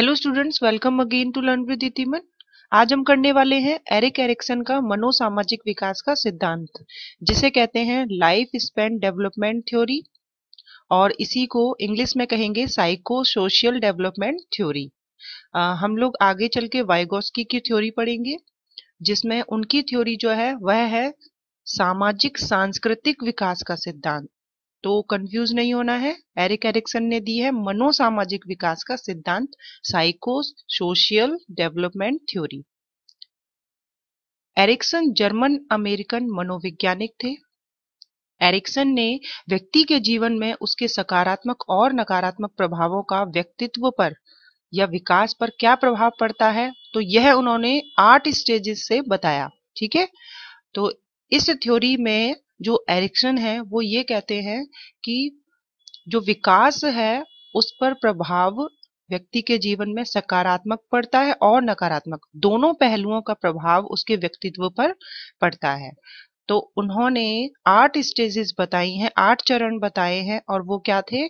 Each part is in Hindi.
hello students welcome again to learn with इतिमन आज हम करने वाले हैं एरिक एरिक्सन का मनोसामाजिक विकास का सिद्धांत जिसे कहते हैं लाइफ स्पेन डेवलपमेंट थ्योरी और इसी को इंग्लिश में कहेंगे साइको सोशल डेवलपमेंट थ्योरी हम लोग आगे चल के वाइगोस्की की थ्योरी पढ़ेंगे जिसमें उनकी थ्योरी जो है वह है सामाजिक सांस्कृतिक विकास का सिद्धांत तो कंफ्यूज नहीं होना है एरिक एरिक्सन ने दी है मनोसामाजिक विकास का सिद्धांत psychosocial development theory Erikson German American मनोवैज्ञानिक थे एरिक्सन ने व्यक्ति के जीवन में उसके सकारात्मक और नकारात्मक प्रभावों का व्यक्तित्व पर या विकास पर क्या प्रभाव पड़ता है तो यह उन्होंने आठ स्टेजेस से बताया ठीक है तो इस थ्योरी में जो एरिक्सन है वो ये कहते हैं कि जो विकास है उस पर प्रभाव व्यक्ति के जीवन में सकारात्मक पड़ता है और नकारात्मक दोनों पहलुओं का प्रभाव उसके व्यक्तित्व पर पड़ता है तो उन्होंने आठ स्टेजेस बताई हैं आठ चरण बताए हैं और वो क्या थे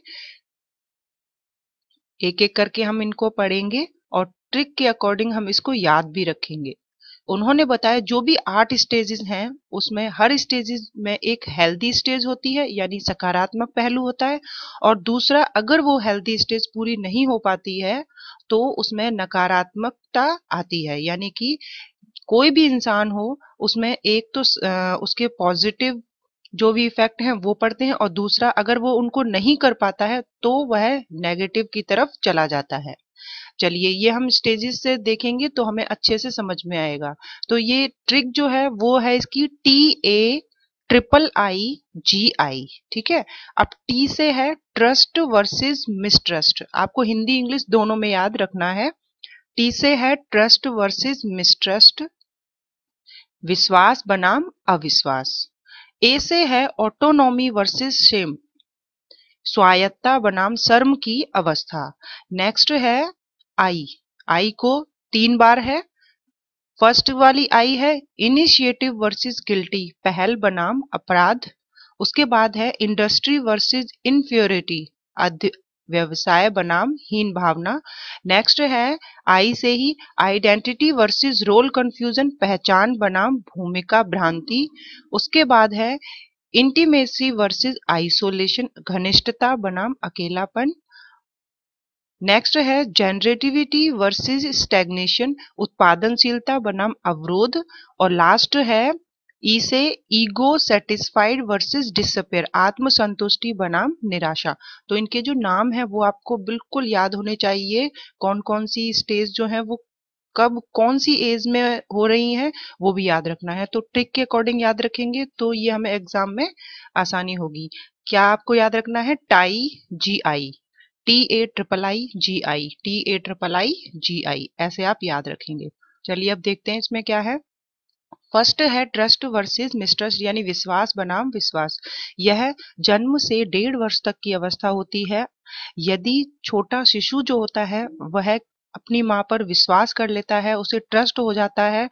एक एक करके हम इनको पढ़ेंगे और ट्रिक के अकॉर्डिंग हम इसको याद भी रखेंगे उन्होंने बताया जो भी आठ स्टेजेस हैं उसमें हर स्टेजेस में एक हेल्दी स्टेज होती है यानी सकारात्मक पहलू होता है और दूसरा अगर वो हेल्दी स्टेज पूरी नहीं हो पाती है तो उसमें नकारात्मकता आती है यानी कि कोई भी इंसान हो उसमें एक तो उसके पॉजिटिव जो भी इफेक्ट है वो पड़ते हैं और दूसरा अगर वो उनको नहीं कर पाता है तो वह नेगेटिव की तरफ चला जाता है चलिए ये हम स्टेजेस से देखेंगे तो हमें अच्छे से समझ में आएगा तो ये ट्रिक जो है वो है इसकी T A triple I G आई ठीक है अब टी से है ट्रस्ट वर्सेस मिसट्रस्ट आपको हिंदी इंग्लिश दोनों में याद रखना है टी से है ट्रस्ट वर्सेस मिसट्रस्ट विश्वास बनाम अविश्वास ए से है ऑटोनॉमी वर्सेस शेम स्वायत्ता बनाम शर्म की अवस्था नेक्स्ट है आई आई को तीन बार है फर्स्ट वाली आई है इनिशिएटिव वर्सेस गिल्टी पहल बनाम अपराध उसके बाद है इंडस्ट्री वर्सेस इन्फ्योरिटी व्यवसाय बनाम हीन भावना नेक्स्ट है आई से ही आइडेंटिटी वर्सेस रोल कंफ्यूजन पहचान बनाम भूमिका भ्रांति उसके बाद है इंटीमेसी वर्सेस आइसोलेशन घनिष्ठता बनाम अकेलापन नेक्स्ट है जेनरेटिविटी वर्सेस स्टेग्नेशन उत्पादनशीलता बनाम अवरोध और लास्ट है ई से ईगो सेटिस्फाइड वर्सेस डिसअपेयर आत्मसंतुष्टि बनाम निराशा तो इनके जो नाम है वो आपको बिल्कुल याद होने चाहिए कौन कौन सी स्टेज जो है वो कब कौन सी एज में हो रही है वो भी याद रखना है तो ट्रिक के अकॉर्डिंग याद रखेंगे तो ये हमें एग्जाम में आसानी होगी क्या आपको याद रखना है tie G I T A triple I G I T A triple I G I ऐसे आप याद रखेंगे चलिए अब देखते हैं इसमें क्या है फर्स्ट है ट्रस्ट वर्सेस मिस्ट्रस्ट यानी विश्वास बनाम विश्वास यह जन्म से डेढ़ वर्ष तक की अवस्था होती है यदि छोटा शिशु जो होता है वह अपनी माँ पर विश्वास कर लेता है उसे ट्रस्ट हो जाता है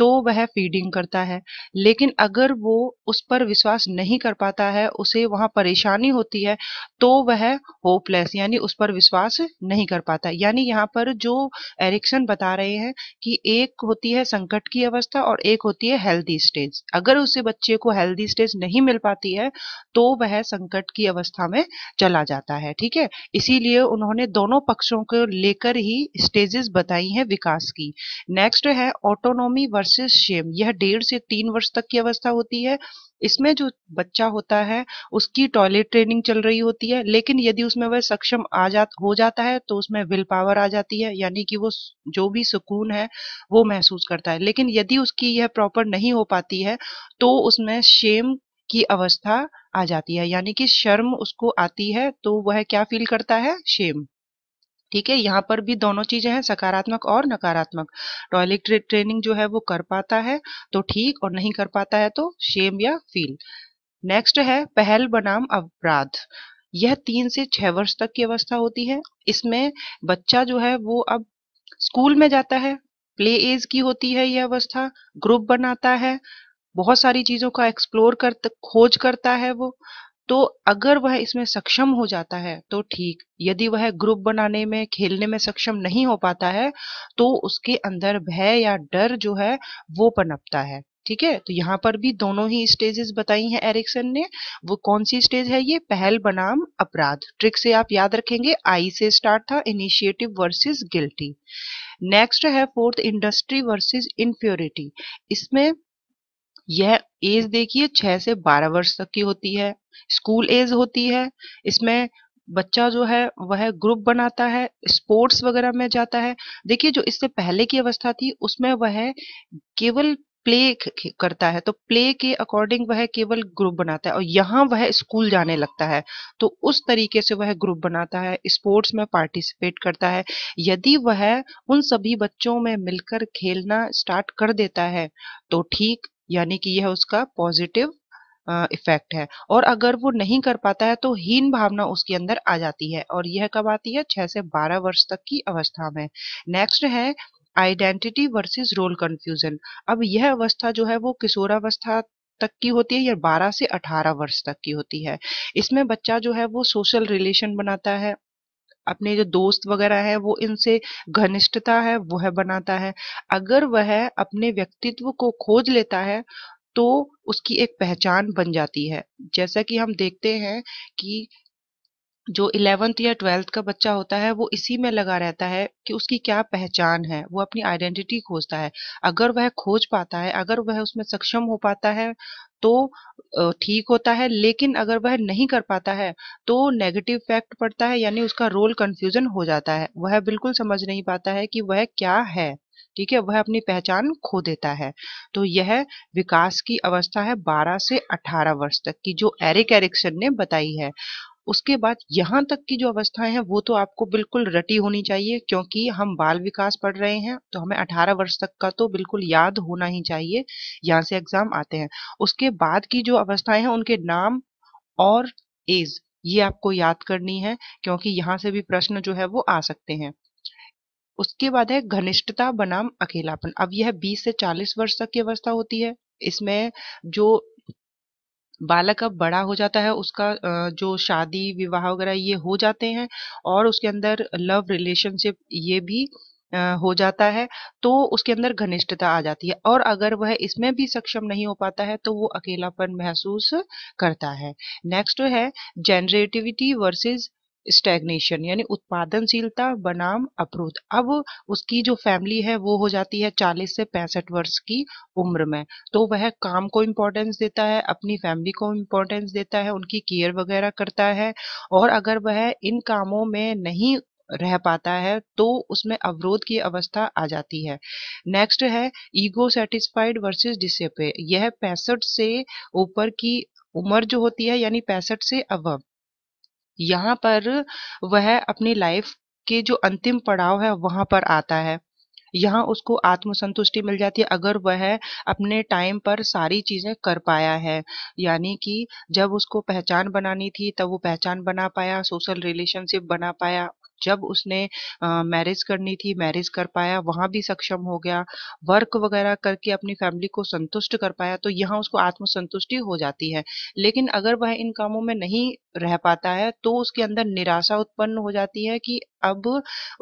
तो वह फीडिंग करता है लेकिन अगर वो उस पर विश्वास नहीं कर पाता है उसे वहाँ परेशानी होती है तो वह होपलेस यानी उस पर विश्वास नहीं कर पाता यानी यहाँ पर जो एरिक्सन बता रहे हैं कि एक होती है संकट की अवस्था और एक होती है हेल्दी स्टेज अगर उसे बच्चे को हेल्दी स्टेज नहीं मिल पाती है तो वह संकट की अवस्था में चला जाता है ठीक है इसीलिए उन्होंने दोनों पक्षों को लेकर ही स्टेजेस बताई हैं विकास की नेक्स्ट है ऑटोनोमी वर्स वर्सेस शेम यह डेढ़ से तीन वर्ष तक की अवस्था होती है इसमें जो बच्चा होता है उसकी टॉयलेट ट्रेनिंग चल रही होती है लेकिन यदि उसमें वह सक्षम आ जा हो जाता है तो उसमें विल पावर आ जाती है यानी कि वो जो भी सुकून है वो महसूस करता है लेकिन यदि उसकी यह प्रॉपर नहीं हो पाती है तो उसमें शेम की अवस्था आ जाती है यानी कि शर्म उसको आती है तो वह क्या फील करता है शेम ठीक है यहाँ पर भी दोनों चीजें हैं सकारात्मक और नकारात्मक टॉयलेट ट्रेनिंग जो है वो कर पाता है तो ठीक और नहीं कर पाता है तो शेम या फील नेक्स्ट है पहल बनाम अपराध यह तीन से छह वर्ष तक की अवस्था होती है इसमें बच्चा जो है वो अब स्कूल में जाता है प्ले एज की होती है यह अवस्था ग्रुप बनाता है बहुत सारी चीजों का एक्सप्लोर कर खोज करता है वो तो अगर वह इसमें सक्षम हो जाता है तो ठीक यदि वह ग्रुप बनाने में खेलने में सक्षम नहीं हो पाता है तो उसके अंदर भय या डर जो है वो पनपता है ठीक है तो यहाँ पर भी दोनों ही स्टेजेस बताई हैं एरिक्सन ने वो कौन सी स्टेज है ये पहल बनाम अपराध ट्रिक से आप याद रखेंगे आई से स्टार्ट था इनिशिएटिव वर्सेस गिल्टी नेक्स्ट है फोर्थ इंडस्ट्री वर्सेस इनप्योरिटी इसमें यह एज देखिए छह से बारह वर्ष तक की होती है स्कूल एज होती है इसमें बच्चा जो है वह ग्रुप बनाता है स्पोर्ट्स वगैरह में जाता है देखिए जो इससे पहले की अवस्था थी उसमें वह केवल प्ले करता है तो प्ले के अकॉर्डिंग वह केवल ग्रुप बनाता है और यहाँ वह स्कूल जाने लगता है तो उस तरीके से वह ग्रुप बनाता है स्पोर्ट्स में पार्टिसिपेट करता है यदि वह उन सभी बच्चों में मिलकर खेलना स्टार्ट कर देता है तो ठीक यानी कि यह उसका पॉजिटिव इफेक्ट है और अगर वो नहीं कर पाता है तो हीन भावना उसके अंदर आ जाती है और यह कब आती है छह से बारह वर्ष तक की अवस्था में नेक्स्ट है आइडेंटिटी वर्सेस रोल कंफ्यूजन अब यह अवस्था जो है वो किशोरावस्था तक की होती है या 12 से 18 वर्ष तक की होती है इसमें बच्चा जो है वो सोशल रिलेशन बनाता है अपने जो दोस्त वगैरह है वो इनसे घनिष्ठता है वह बनाता है अगर वह अपने व्यक्तित्व को खोज लेता है तो उसकी एक पहचान बन जाती है जैसा कि हम देखते हैं कि जो इलेवंथ या ट्वेल्थ का बच्चा होता है वो इसी में लगा रहता है कि उसकी क्या पहचान है वो अपनी आइडेंटिटी खोजता है अगर वह खोज पाता है अगर वह उसमें सक्षम हो पाता है तो ठीक होता है लेकिन अगर वह नहीं कर पाता है तो नेगेटिव इफेक्ट पड़ता है यानी उसका रोल कंफ्यूजन हो जाता है वह बिल्कुल समझ नहीं पाता है कि वह क्या है ठीक है वह अपनी पहचान खो देता है तो यह विकास की अवस्था है 12 से 18 वर्ष तक की जो एरिक एरिक्सन ने बताई है उसके बाद यहाँ तक की जो अवस्थाएं हैं वो तो आपको बिल्कुल रटी होनी चाहिए क्योंकि हम बाल विकास पढ़ रहे हैं तो हमें 18 वर्ष तक का तो बिल्कुल याद होना ही चाहिए यहाँ से एग्जाम आते हैं उसके बाद की जो अवस्थाएं हैं उनके नाम और एज ये आपको याद करनी है क्योंकि यहाँ से भी प्रश्न जो है वो आ सकते हैं उसके बाद है घनिष्ठता बनाम अकेलापन अब यह 20 से 40 वर्ष तक की अवस्था होती है इसमें जो बालक अब बड़ा हो जाता है उसका जो शादी विवाह वगैरह ये हो जाते हैं और उसके अंदर लव रिलेशनशिप ये भी हो जाता है तो उसके अंदर घनिष्ठता आ जाती है और अगर वह इसमें भी सक्षम नहीं हो पाता है तो वो अकेलापन महसूस करता है नेक्स्ट है जेनरेटिविटी वर्सेस स्टैग्नेशन यानी उत्पादनशीलता बनाम अवरोध अब उसकी जो फैमिली है वो हो जाती है चालीस से पैंसठ वर्ष की उम्र में तो वह काम को इम्पोर्टेंस देता है अपनी फैमिली को इम्पोर्टेंस देता है उनकी केयर वगैरह करता है और अगर वह इन कामों में नहीं रह पाता है तो उसमें अवरोध की अवस्था आ जाती है नेक्स्ट है ईगो सेटिस्फाइड वर्सेस डिसेपे यह पैंसठ से ऊपर की उम्र जो होती है यानी पैंसठ से अव यहाँ पर वह अपनी लाइफ के जो अंतिम पड़ाव है वहाँ पर आता है यहाँ उसको आत्मसंतुष्टि मिल जाती है अगर वह अपने टाइम पर सारी चीज़ें कर पाया है यानी कि जब उसको पहचान बनानी थी तब वो पहचान बना पाया सोशल रिलेशनशिप बना पाया जब उसने मैरिज करनी थी मैरिज कर पाया वहां भी सक्षम हो गया वर्क वगैरह करके अपनी फैमिली को संतुष्ट कर पाया तो यहाँ उसको आत्मसंतुष्टि हो जाती है लेकिन अगर वह इन कामों में नहीं रह पाता है तो उसके अंदर निराशा उत्पन्न हो जाती है कि अब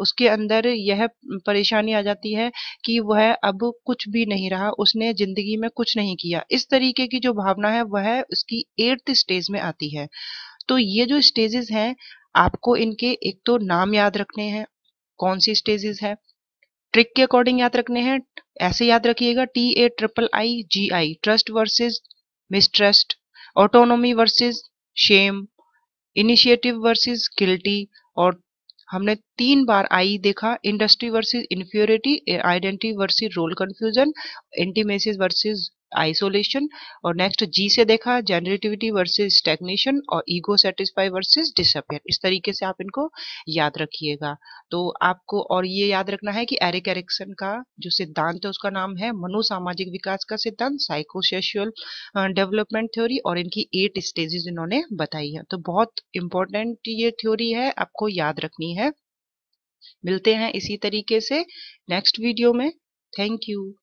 उसके अंदर यह परेशानी आ जाती है कि वह अब कुछ भी नहीं रहा उसने जिंदगी में कुछ नहीं किया इस तरीके की जो भावना है वह उसकी एट्थ स्टेज में आती है तो ये जो स्टेजेस हैं आपको इनके एक तो नाम याद रखने हैं कौन सी स्टेजेस है ट्रिक के अकॉर्डिंग याद रखने हैं ऐसे याद रखिएगा T A triple I G I trust versus mistrust autonomy versus shame initiative versus guilty और हमने तीन बार आई देखा industry versus inferiority identity versus role confusion intimacy versus isolation और नेक्स्ट जी से देखा जेनरेटिविटी वर्सेस स्टेग्नेशन और ईगो सेटिस्फाई वर्सेस डिसअपियर इस तरीके से आप इनको याद रखिएगा तो आपको और ये याद रखना है कि एरिक एरिक्सन का जो सिद्धांत है उसका नाम है मनोसामाजिक विकास का सिद्धांत साइकोसेशुअल डेवलपमेंट थ्योरी और इनकी एट स्टेजेस इन्होंने बताई है तो बहुत इंपॉर्टेंट ये थ्योरी है आपको याद रखनी है मिलते हैं इसी तरीके से नेक्स्ट वीडियो में थैंक यू